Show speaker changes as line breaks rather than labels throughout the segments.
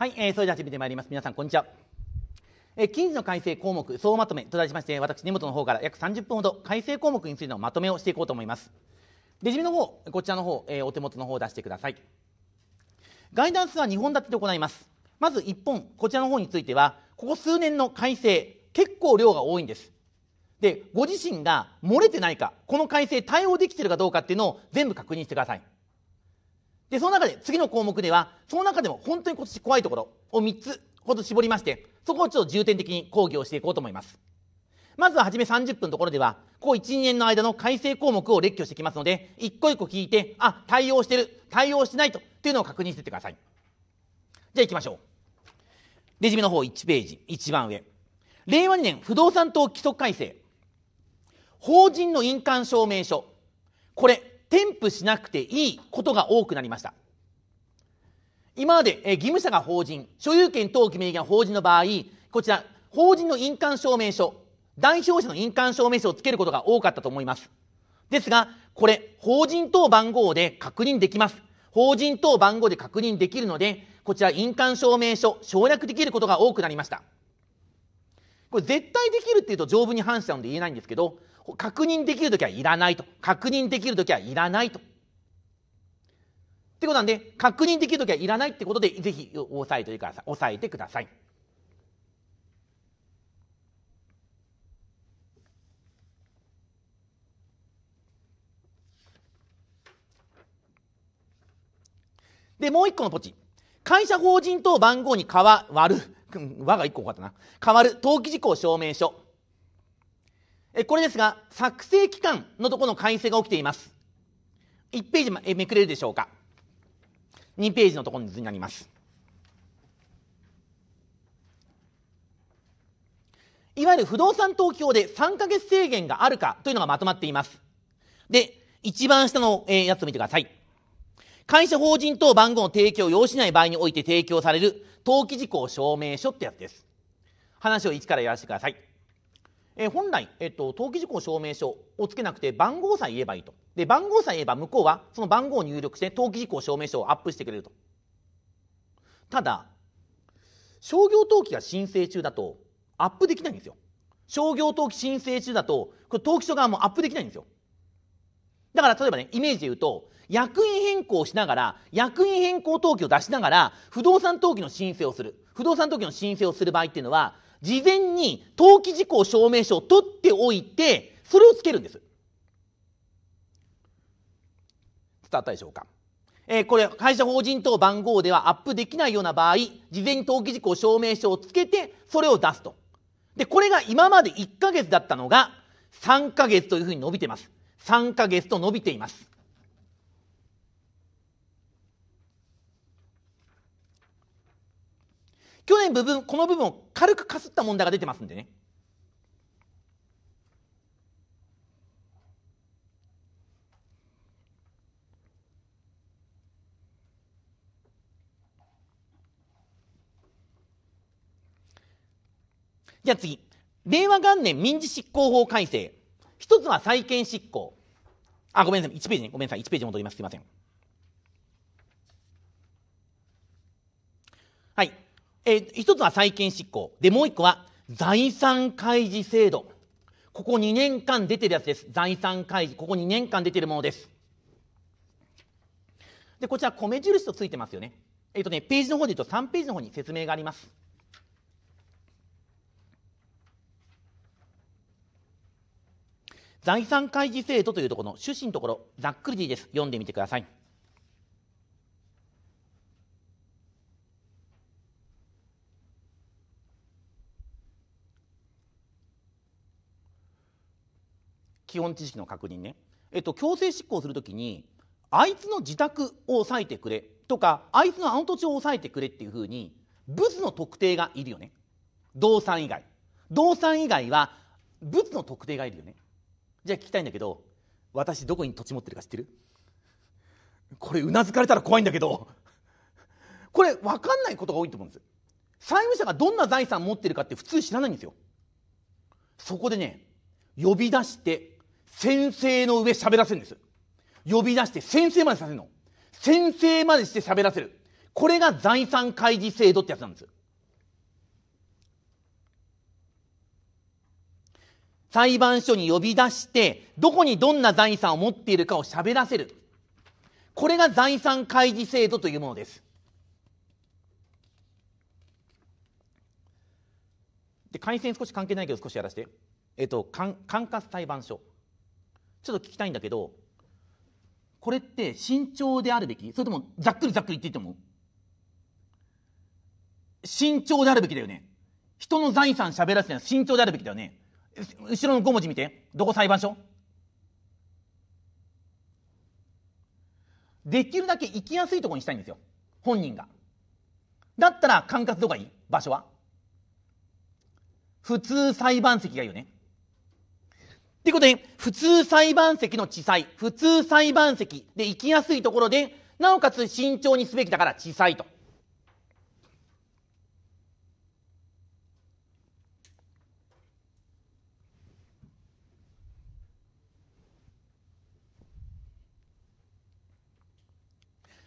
はい、えー、それでは始めてまいります。皆さん、こんにちは。えー、近の改正項目総まとめと題しまして、私、根本の方から約30分ほど改正項目についてのまとめをしていこうと思います。レジュメの方、こちらの方、えー、お手元の方を出してください。ガイダンスは2本立てで行います。まず1本、こちらの方については、ここ数年の改正、結構量が多いんです。で、ご自身が漏れてないか、この改正対応できてるかどうかっていうのを全部確認してください。で、その中で次の項目では、その中でも本当に今年怖いところを3つほど絞りまして、そこをちょっと重点的に講義をしていこうと思います。まずは初め30分のところでは、ここ1、2年の間の改正項目を列挙してきますので、一個一個聞いて、あ、対応してる、対応してないと、というのを確認していってください。じゃあ行きましょう。レジュメの方1ページ、一番上。令和2年不動産等規則改正。法人の印鑑証明書。これ、添付しなくていいことが多くなりました。今まで、え義務者が法人、所有権登記名義が法人の場合、こちら、法人の印鑑証明書、代表者の印鑑証明書をつけることが多かったと思います。ですが、これ、法人等番号で確認できます。法人等番号で確認できるので、こちら印鑑証明書、省略できることが多くなりました。これ絶対できるっていうと条文に反したので言えないんですけど、確認できる時はいらないと確認できる時はいらないと。ってことなんで確認できる時はいらないってことでぜひ押さえてください押さえてください。でもう一個のポチ会社法人等番号に変わる、わ和が1個多かったな変わる登記事項証明書これですが、作成期間のところの改正が起きています。1ページめくれるでしょうか。2ページのところに図になります。いわゆる不動産投票で3か月制限があるかというのがまとまっています。で、一番下のやつを見てください。会社法人等番号の提供を要しない場合において提供される登記事項証明書ってやつです。話を1からやらせてください。えー、本来、えっと、登記事項証明書をつけなくて番号さえ言えばいいと。で、番号さえ言えば向こうはその番号を入力して登記事項証明書をアップしてくれると。ただ、商業登記が申請中だとアップできないんですよ。商業登記申請中だと、これ登記書側もアップできないんですよ。だから例えばね、イメージで言うと、役員変更しながら、役員変更登記を出しながら、不動産登記の申請をする。不動産登記の申請をする場合っていうのは、事前に登記事項証明書を取っておいて、それをつけるんです。伝わったでしょうかえー、これ、会社法人等番号ではアップできないような場合、事前に登記事項証明書をつけて、それを出すと。で、これが今まで1ヶ月だったのが、3ヶ月というふうに伸びてます。3ヶ月と伸びています。去年部分この部分を軽くかすった問題が出てますんでねじゃあ次令和元年民事執行法改正一つは債権執行あごめんなさい1ページねごめんなさい1ページ戻りますすみませんえー、一つは債権執行。で、もう一個は財産開示制度。ここ2年間出てるやつです。財産開示。ここ2年間出てるものです。で、こちら米印とついてますよね。えっ、ー、とね、ページの方で言うと3ページの方に説明があります。財産開示制度というところの趣旨のところ、ざっくりでいいです。読んでみてください。基本知識の確認ね、えっと、強制執行するときにあいつの自宅を押さえてくれとかあいつのあの土地を押さえてくれっていうふうに物の特定がいるよね動産以外動産以外は物の特定がいるよねじゃあ聞きたいんだけど私どこに土地持ってるか知ってるこれうなずかれたら怖いんだけどこれ分かんないことが多いと思うんです債務者がどんな財産持ってるかって普通知らないんですよそこでね呼び出して先生の上喋らせるんです。呼び出して先生までさせるの。先生までして喋らせる。これが財産開示制度ってやつなんです。裁判所に呼び出して、どこにどんな財産を持っているかを喋らせる。これが財産開示制度というものです。で、改正少し関係ないけど少しやらせて。えっと、管轄裁判所。ちょっと聞きたいんだけどこれって慎重であるべきそれともざっくりざっくり言っていいと思う慎重であるべきだよね人の財産喋らせて、慎重であるべきだよね後ろの5文字見てどこ裁判所できるだけ行きやすいところにしたいんですよ本人がだったら管轄どこがいい場所は普通裁判席がいいよねということで、普通裁判席の地裁、普通裁判席で行きやすいところで、なおかつ慎重にすべきだから地裁と。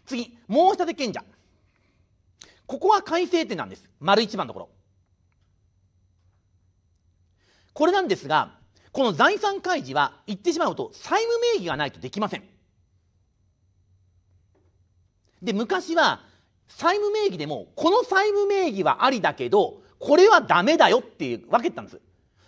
次、申立権者。ここは改正点なんです。丸一番のところ。これなんですが、この財産開示は言ってしまうと債務名義がないとできませんで昔は債務名義でもこの債務名義はありだけどこれはダメだよっていう分けてたんです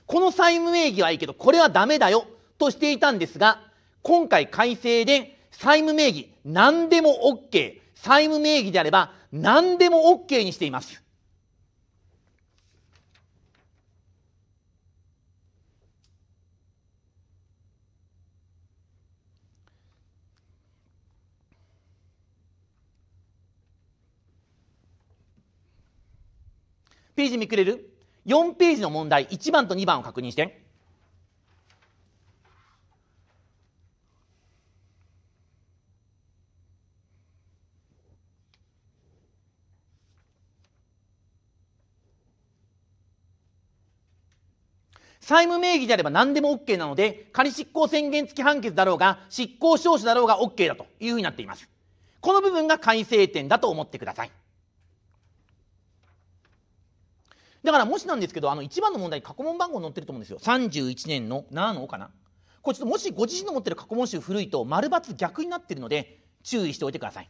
この債務名義はいいけどこれはダメだよとしていたんですが今回改正で債務名義何でも OK 債務名義であれば何でも OK にしていますページめくれる ?4 ページの問題、1番と2番を確認して。債務名義であれば何でも OK なので、仮執行宣言付き判決だろうが、執行証書だろうが OK だというふうになっています。この部分が改正点だと思ってください。だからもしなんですけどあの1番の問題に過去問番号載ってると思うんですよ31年の7のかなこれちょっともしご自身の持ってる過去問集古いと丸×逆になってるので注意しておいてください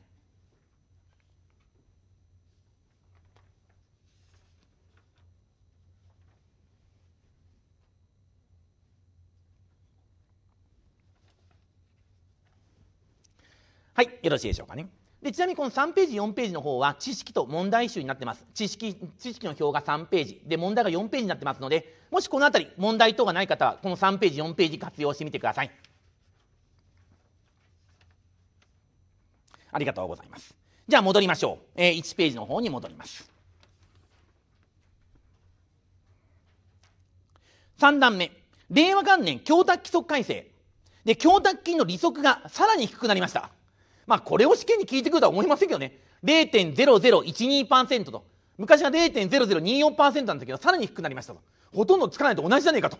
はいよろしいでしょうかねでちなみにこの3ページ4ページの方は知識と問題集になってます知識知識の表が3ページで問題が4ページになってますのでもしこの辺り問題等がない方はこの3ページ4ページ活用してみてくださいありがとうございますじゃあ戻りましょう、えー、1ページの方に戻ります3段目令和元年供託規則改正で供託金の利息がさらに低くなりましたまあこれを試験に聞いてくるとは思いませんけどね。0.0012%と。昔は0.0024%なんだけど、さらに低くなりましたと。ほとんどつかないと同じじゃねえかと。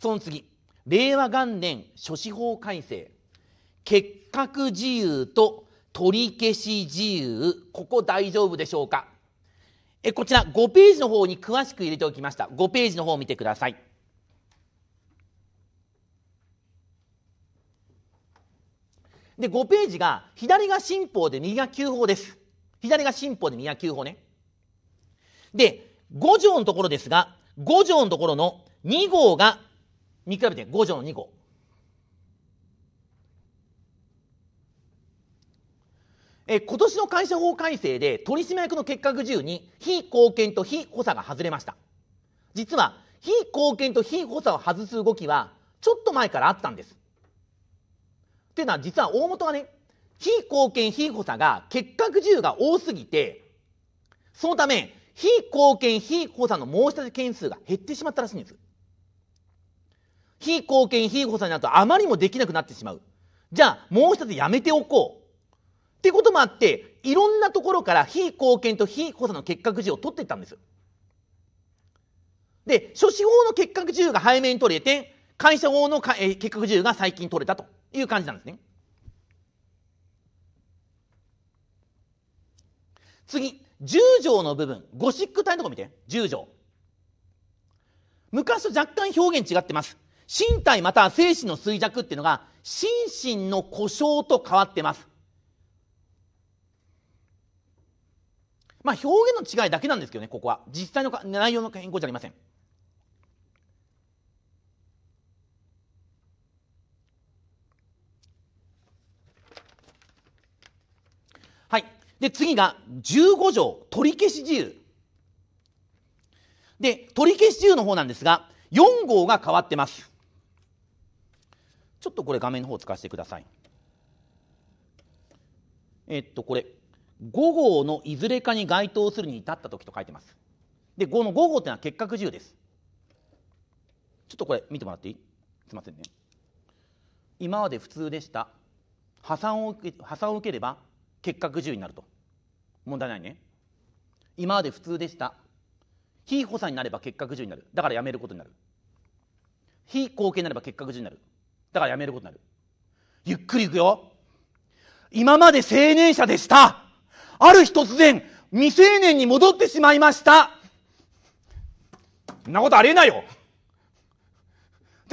その次。令和元年諸司法改正。結核自由と取り消し自由。ここ大丈夫でしょうかえこちら5ページの方に詳しく入れておきました。5ページの方を見てください。で、5ページが、左が新法で右が旧法です。左が新法で右が旧法ね。で、5条のところですが、5条のところの2号が、見比べて、5条の2号。え今年の会社法改正で取締役の結核自由に非貢献と非補佐が外れました実は非貢献と非補佐を外す動きはちょっと前からあったんですっていうのは実は大元はね非貢献非補佐が結核自由が多すぎてそのため非貢献非補佐の申し立て件数が減ってしまったらしいんです非貢献非補佐になるとあまりもできなくなってしまうじゃあ申し立てやめておこうってこともあっていろんなところから非貢献と非補佐の結核自由を取っていったんですで、諸司法の結核自由が早めに取れて、会社法の結核自由が最近取れたと。いう感じなんですね。次、10条の部分、ゴシック体のとこ見て、10条。昔と若干表現違ってます。身体または精神の衰弱っていうのが、心身の故障と変わってます。まあ表現の違いだけなんですけどね、ここは。実際の内容の変更じゃありません。で、次が15条取り消し自由。で、取り消し自由の方なんですが、4号が変わってます。ちょっとこれ画面の方を使わせてください。えっと、これ、5号のいずれかに該当するに至った時と書いてます。で、この5号っていうのは結核自由です。ちょっとこれ見てもらっていいすいませんね。今まで普通でした。破産を破産を受ければ結核獣になると問題ないね今まで普通でした非補佐になれば結核獣になるだからやめることになる非後継になれば結核獣になるだからやめることになるゆっくりいくよ今まで青年者でしたある日突然未成年に戻ってしまいましたそんなことありえないよというこ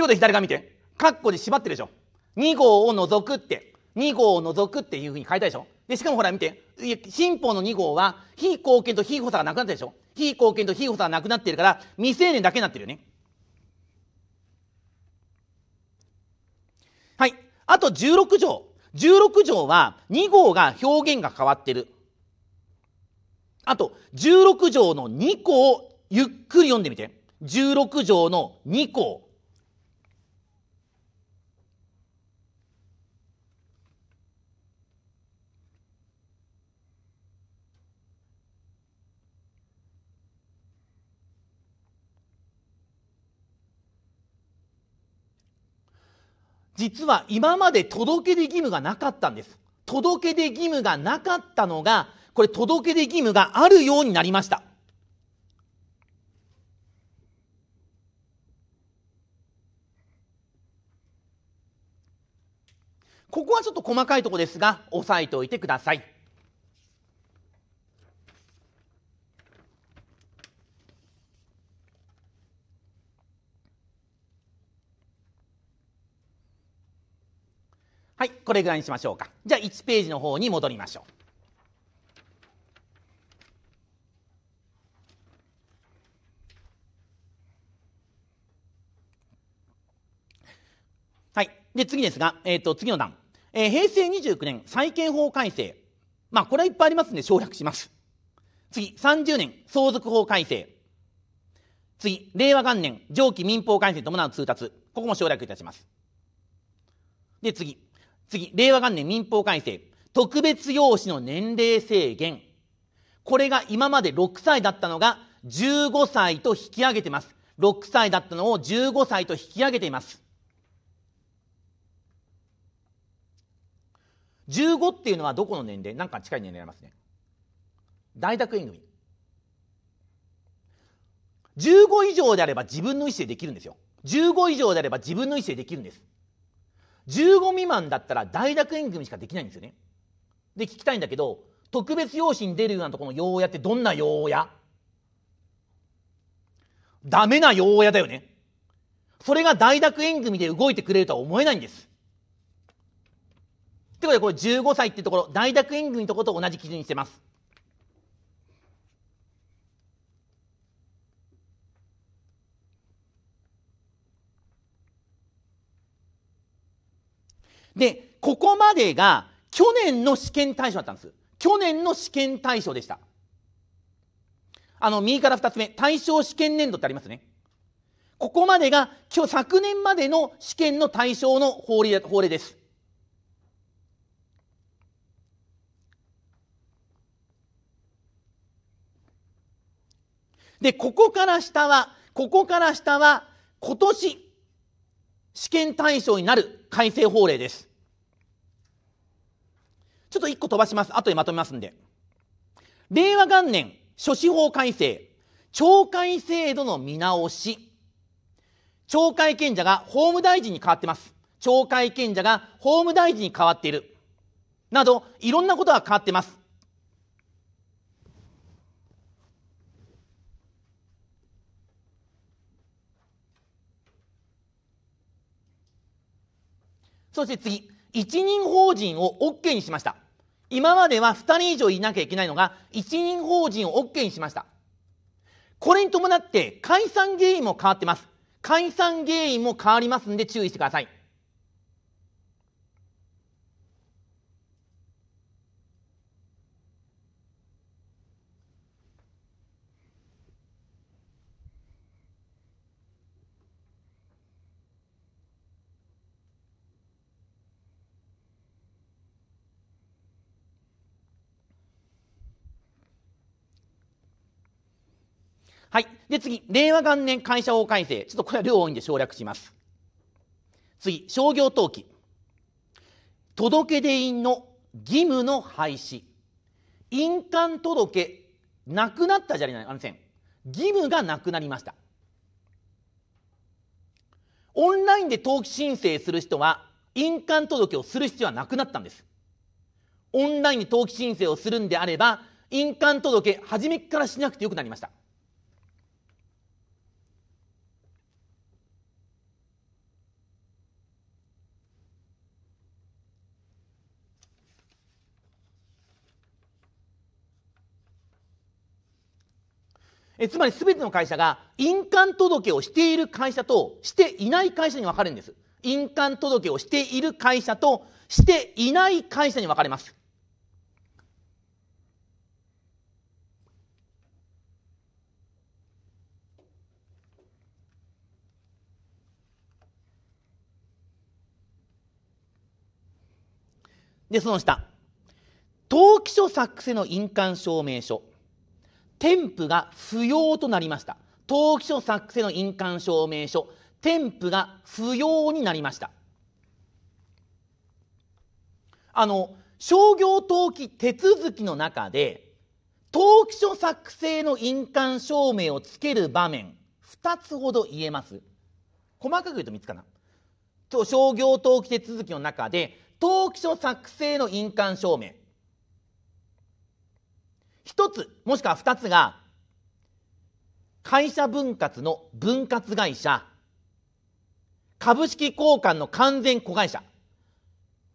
とで左側見て。かっこで縛ってるでしょ。2号を除くって、2号を除くっていうふうに変えたでしょ。で、しかもほら見て、新法の2号は、非貢献と非補佐がなくなったでしょ非貢献と非補佐がなくなってるから、未成年だけになってるよね。はい。あと16条。16条は、2号が表現が変わってる。あと、16条の2項をゆっくり読んでみて。16条の2項。実は今まで届け出義務がなかったんです。届け出義務がなかったのが、これ届け出義務があるようになりました。ここはちょっと細かいところですが、押さえておいてください。はいこれぐらいにしましょうかじゃあ1ページの方に戻りましょうはい。で、次ですが、えっ、ー、と、次の段。えー、平成29年、債権法改正。まあ、これはいっぱいありますんで省略します。次、30年、相続法改正。次、令和元年、上記民法改正伴う通達。ここも省略いたします。で、次、次、令和元年民法改正。特別養子の年齢制限。これが今まで6歳だったのが15歳と引き上げてます。6歳だったのを15歳と引き上げています。15っていうのはどこの年齢なんか近い年齢ありますね。大学院組。15以上であれば自分の意思でできるんですよ。15以上であれば自分の意思でできるんです。15未満だったら大学院組しかできないんですよねで聞きたいんだけど特別養子に出るようなとこの養親ってどんな養親ダメな養親だよねそれが大学院組で動いてくれるとは思えないんですってことでこれ15歳ってところ大学院組のとこと同じ基準にしてますで、ここまでが去年の試験対象だったんです。去年の試験対象でした。あの、右から2つ目、対象試験年度ってありますね。ここまでが、今日、昨年までの試験の対象の法法令です。で、ここから下は、ここから下は、今年、試験対象になる改正法令です。ちょっと1個飛ばします。後でまとめますんで。令和元年、諸司法改正、懲戒制度の見直し。懲戒権者が法務大臣に変わってます。懲戒権者が法務大臣に変わっている。など、いろんなことが変わってます。そして次、一人法人を OK にしました。今までは二人以上いなきゃいけないのが、一人法人を OK にしました。これに伴って、解散原因も変わってます。解散原因も変わりますんで注意してください。はい。で、次、令和元年会社法改正。ちょっとこれは量多いんで省略します。次、商業登記。届出印の義務の廃止。印鑑届、なくなったじゃありません。義務がなくなりました。オンラインで登記申請する人は、印鑑届をする必要はなくなったんです。オンラインで登記申請をするんであれば、印鑑届、初めからしなくてよくなりました。えつまり全ての会社が印鑑届をしている会社としていない会社に分かれるんです。印鑑届をしている会社としていない会社に分かれます。で、その下。登記書作成の印鑑証明書。添付が不要となりました。登記書作成の印鑑証明書、添付が不要になりました。あの、商業登記手続きの中で、登記書作成の印鑑証明をつける場面、2つほど言えます。細かく言うと3つかな。商業登記手続きの中で、登記書作成の印鑑証明、一つもしくは二つが会社分割の分割会社株式交換の完全子会社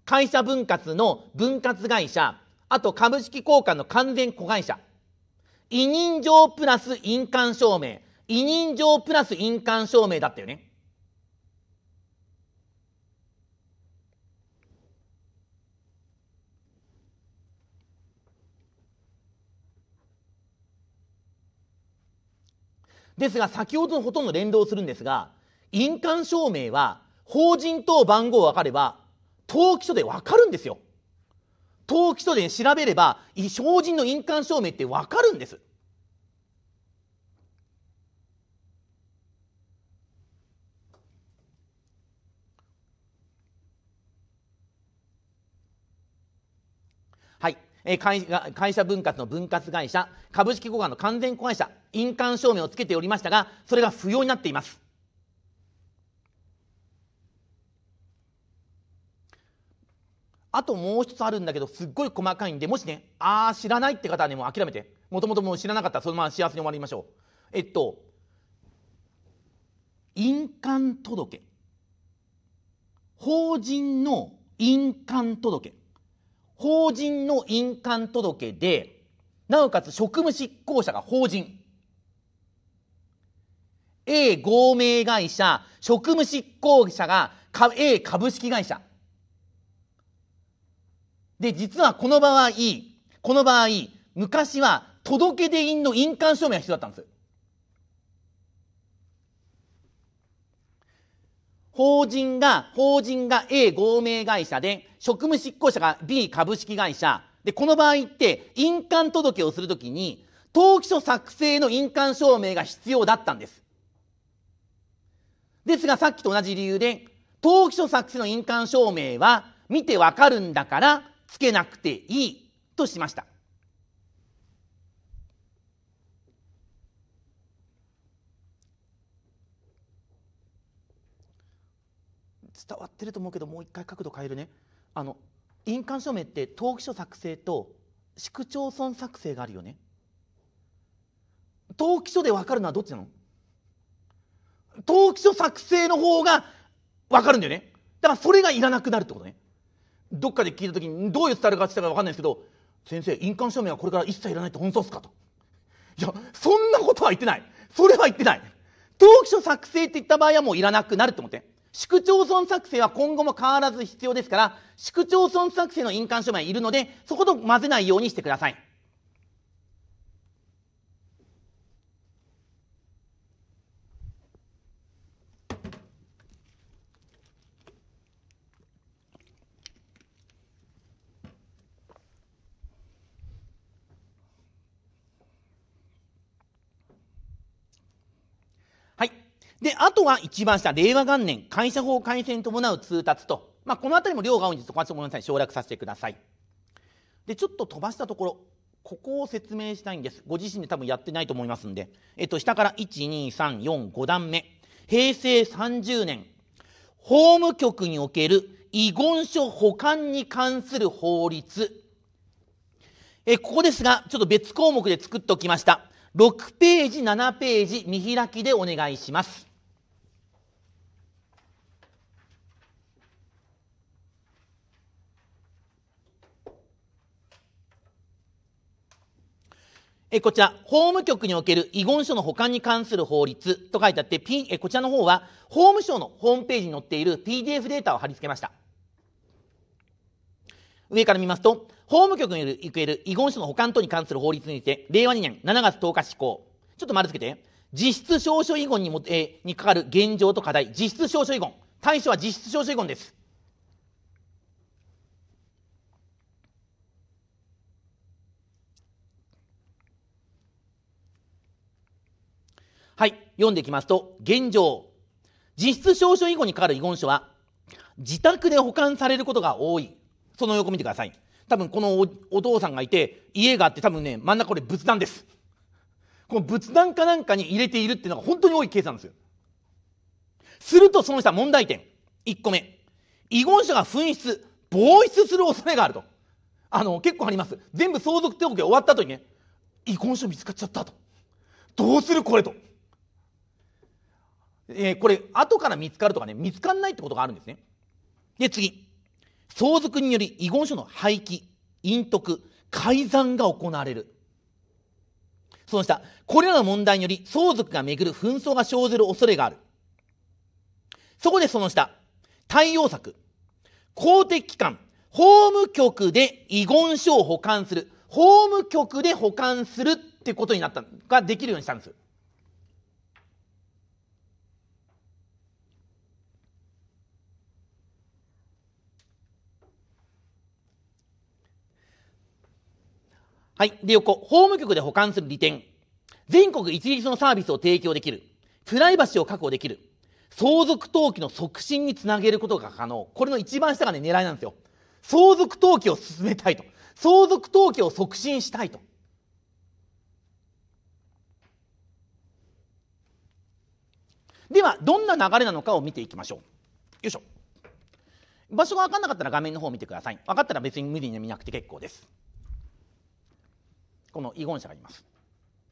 会社分割の分割会社あと株式交換の完全子会社委任状プラス印鑑証明委任状プラス印鑑証明だったよねですが先ほどのほとんど連動するんですが印鑑証明は法人等番号分かれば登記書で分かるんですよ登記書で調べれば法人の印鑑証明って分かるんですはい会社分割の分割会社、株式交換の完全子会社、印鑑証明をつけておりましたが、それが不要になっています。あともう一つあるんだけど、すっごい細かいんで、もしね、ああ、知らないって方はね、もう諦めて。もともともう知らなかったら、そのまま幸せに終わりましょう。えっと、印鑑届。法人の印鑑届。法人の印鑑届で、なおかつ職務執行者が法人。A 合名会社、職務執行者が A 株式会社。で、実はこの場合、この場合、昔は届出印の印鑑証明が必要だったんです。法人が、法人が A 合名会社で、職務執行者が B 株式会社。で、この場合って、印鑑届をするときに、登記書作成の印鑑証明が必要だったんです。ですが、さっきと同じ理由で、登記書作成の印鑑証明は、見てわかるんだから、つけなくていい、としました。伝わってると思うけどもう一回角度変えるねあの印鑑証明って登記書作成と市区町村作成があるよね登記書で分かるのはどっちなの登記書作成の方が分かるんだよねだからそれがいらなくなるってことねどっかで聞いた時にどういう伝わり方したか分かんないですけど先生印鑑証明はこれから一切いらないって本当ですかといやそんなことは言ってないそれは言ってない登記書作成って言った場合はもういらなくなるって思って市区町村作成は今後も変わらず必要ですから、市区町村作成の印鑑書面いるので、そこと混ぜないようにしてください。で、あとは一番下、令和元年、会社法改正に伴う通達と、まあ、この辺りも量が多いんですごめんなさい、省略させてください。で、ちょっと飛ばしたところ、ここを説明したいんです。ご自身で多分やってないと思いますんで、えっと、下から1、2、3、4、5段目。平成30年、法務局における遺言書保管に関する法律。え、ここですが、ちょっと別項目で作っておきました。6ページ、7ページ、見開きでお願いします。えこちら、法務局における遺言書の保管に関する法律と書いてあって、P、えこちらの方は、法務省のホームページに載っている PDF データを貼り付けました。上から見ますと、法務局における遺言書の保管等に関する法律について、令和2年7月10日施行。ちょっと丸つけて、実質証書遺言にも、えー、にかかる現状と課題、実質証書遺言。対象は実質証書遺言です。はい、読んでいきますと、現状。実質証書以後にかかる遺言書は、自宅で保管されることが多い。その横見てください。多分このお父さんがいて、家があって多分ね、真ん中これ仏壇です。この仏壇かなんかに入れているっていうのが本当に多いケースなんですよ。するとその下問題点。1個目。遺言書が紛失、防失する恐れがあると。あの、結構あります。全部相続手続き終わった後にね、遺言書見つかっちゃったと。どうするこれと。えー、これ後から見つかるとかね見つかんないってことがあるんですねで次相続により遺言書の廃棄隠匿改ざんが行われるその下これらの問題により相続がめぐる紛争が生ずる恐れがあるそこでその下対応策公的機関法務局で遺言書を保管する法務局で保管するってことになったができるようにしたんですはい。で、横、法務局で保管する利点。全国一律のサービスを提供できる。プライバシーを確保できる。相続登記の促進につなげることが可能。これの一番下がね、狙いなんですよ。相続登記を進めたいと。相続登記を促進したいと。では、どんな流れなのかを見ていきましょう。よいしょ。場所が分かんなかったら画面の方を見てください。分かったら別に無理に見なくて結構です。この遺言者がいます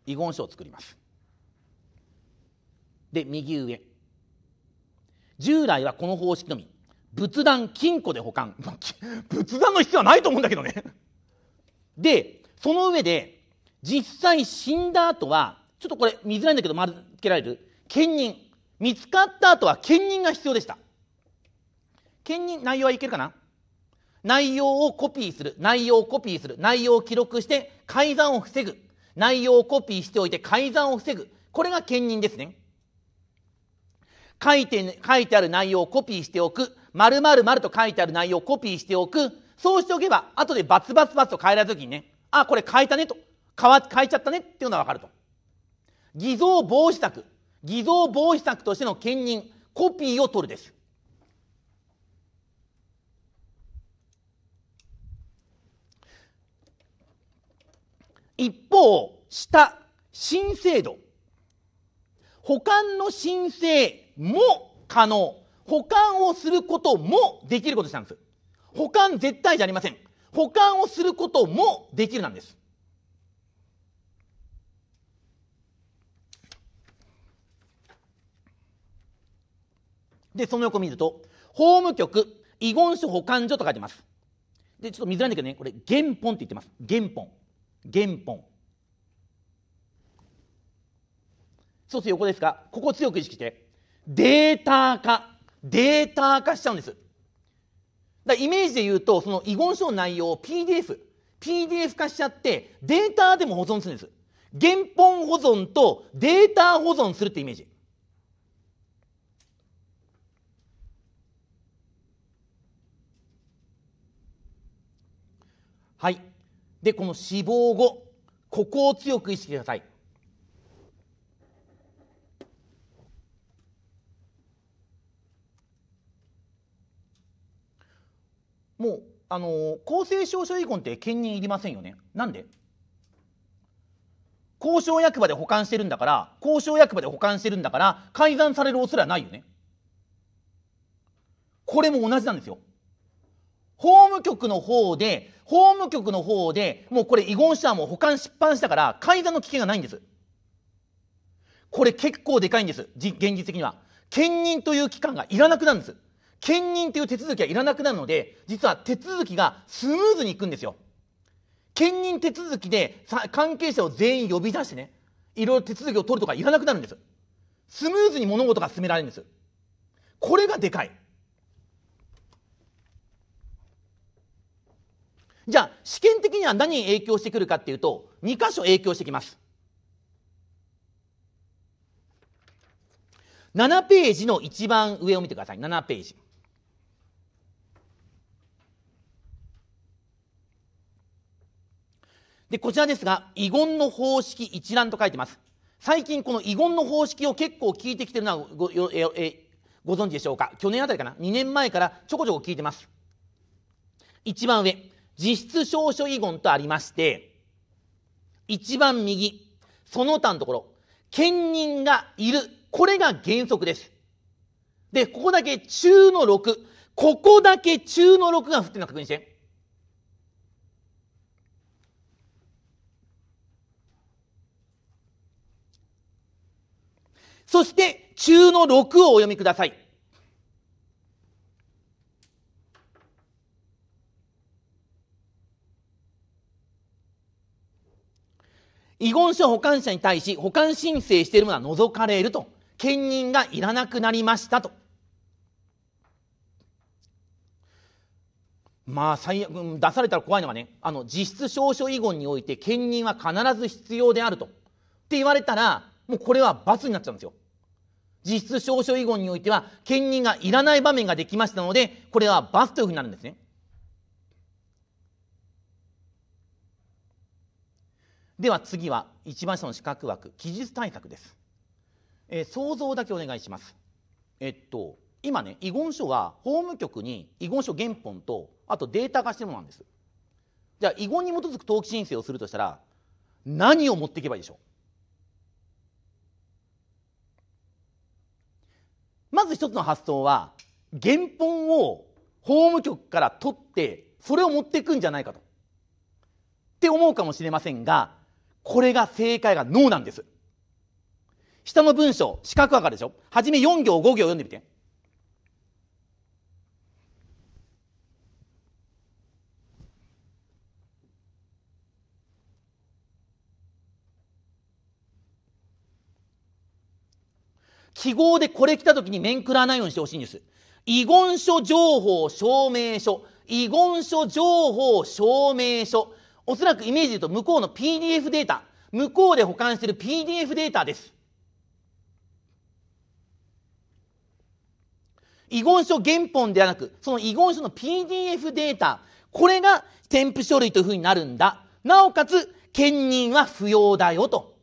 遺言書を作りますで右上従来はこの方式のみ仏壇金庫で保管 仏壇の必要はないと思うんだけどねでその上で実際死んだ後はちょっとこれ見づらいんだけど丸つけられる兼任見つかった後は兼任が必要でした兼任内容はいけるかな内容をコピーする、内容をコピーする、内容を記録して改ざんを防ぐ、内容をコピーしておいて改ざんを防ぐ、これが兼任ですね。書いて、書いてある内容をコピーしておく、○○○と書いてある内容をコピーしておく、そうしておけば、後でバツバツバツと変えられた時にね、あ、これ変えたねと、変わ、変えちゃったねっていうのはわかると。偽造防止策、偽造防止策としての兼任、コピーを取るです。一方下新制度保管の申請も可能保管をすることもできることしたんです保管絶対じゃありません保管をすることもできるなんですでその横見ると法務局遺言書保管所と書いてますでちょっと見づらいんだけどねこれ原本って言ってます原本原本そう一つ横ですかここ強く意識してデータ化データ化しちゃうんですだイメージで言うとその遺言書の内容を PDF PDF 化しちゃってデータでも保存するんです原本保存とデータ保存するってイメージでこの死亡後ここを強く意識くださいもうあの公正証書遺言って兼任いりませんよねなんで交渉役場で保管してるんだから交渉役場で保管してるんだから改ざんされる恐れはないよねこれも同じなんですよ法務局の方で、法務局の方で、もうこれ遺言したらもう保管失敗したから、改ざんの危険がないんです。これ結構でかいんです。現実的には。兼任という機関がいらなくなるんです。兼任という手続きはいらなくなるので、実は手続きがスムーズにいくんですよ。兼任手続きで関係者を全員呼び出してね、いろいろ手続きを取るとかいらなくなるんです。スムーズに物事が進められるんです。これがでかい。じゃあ試験的には何に影響してくるかっていうと2箇所影響してきます7ページの一番上を見てください7ページでこちらですが遺言の方式一覧と書いてます最近この遺言の方式を結構聞いてきてるのはごええご存知でしょうか去年あたりかな2年前からちょこちょこ聞いてます一番上実質証書遺言とありまして、一番右、その他のところ、兼任がいる。これが原則です。で、ここだけ中の6。ここだけ中の6が振ってるの確認して。そして、中の6をお読みください。遺言書保管者に対し保管申請しているものは除かれると。兼任がいらなくなりましたと。まあ最悪、出されたら怖いのがね、あの、実質証書遺言において兼任は必ず必要であると。って言われたら、もうこれは罰になっちゃうんですよ。実質証書遺言においては、兼任がいらない場面ができましたので、これは罰というふうになるんですね。では次は一番下の四角枠記述対策です、えー、想像だけお願いしますえっと今ね遺言書は法務局に遺言書原本とあとデータ化してるものなんですじゃあ遺言に基づく登記申請をするとしたら何を持っていけばいいでしょうまず一つの発想は原本を法務局から取ってそれを持っていくんじゃないかとって思うかもしれませんがこれが正解がーなんです。下の文章、四角わかるでしょはじめ4行5行読んでみて。記号でこれ来た時に面食らわないようにしてほしいんです。遺言書情報証明書、遺言書情報証明書、おそらくイメージで言うと向こうの PDF データ、向こうで保管している PDF データです。遺言書原本ではなく、その遺言書の PDF データ、これが添付書類というふうになるんだ。なおかつ、兼任は不要だよと。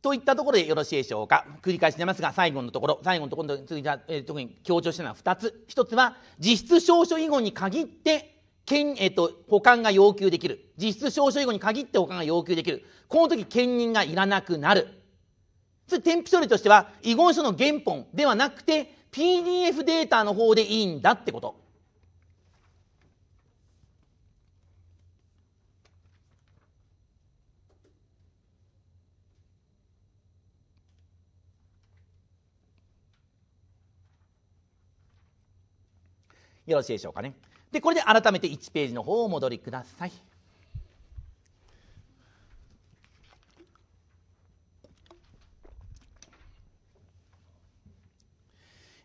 といったところでよろしいでしょうか繰り返し出ますが最後のところ最後のところに次じゃ、えー、特に強調したのは2つ1つは実質証書以後に限って権、えっ、ー、と、保管が要求できる実質証書以後に限って保管が要求できるこの時兼任がいらなくなるそれ添付処理としては遺言書の原本ではなくて PDF データの方でいいんだってことよろしいでしょうかねでこれで改めて1ページの方をお戻りください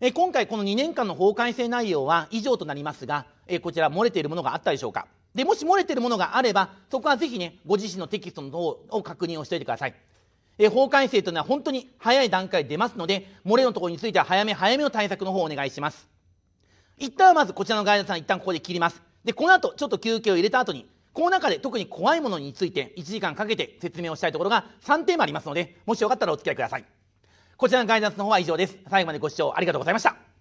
え今回この2年間の法改正内容は以上となりますが、えこちら漏れているものがあったでしょうかでもし漏れているものがあればそこはぜひねご自身のテキストの方を確認をしておいてください、え法改正というのは本当に早い段階で出ますので漏れのところについては早め早めの対策の方をお願いします一旦はまずこちらのガイドさん一旦ここで切りますでこの後ちょっと休憩を入れた後にこの中で特に怖いものについて1時間かけて説明をしたいところが3テーマありますのでもしよかったらお付き合いくださいこちらのガイダンスの方は以上です最後までご視聴ありがとうございました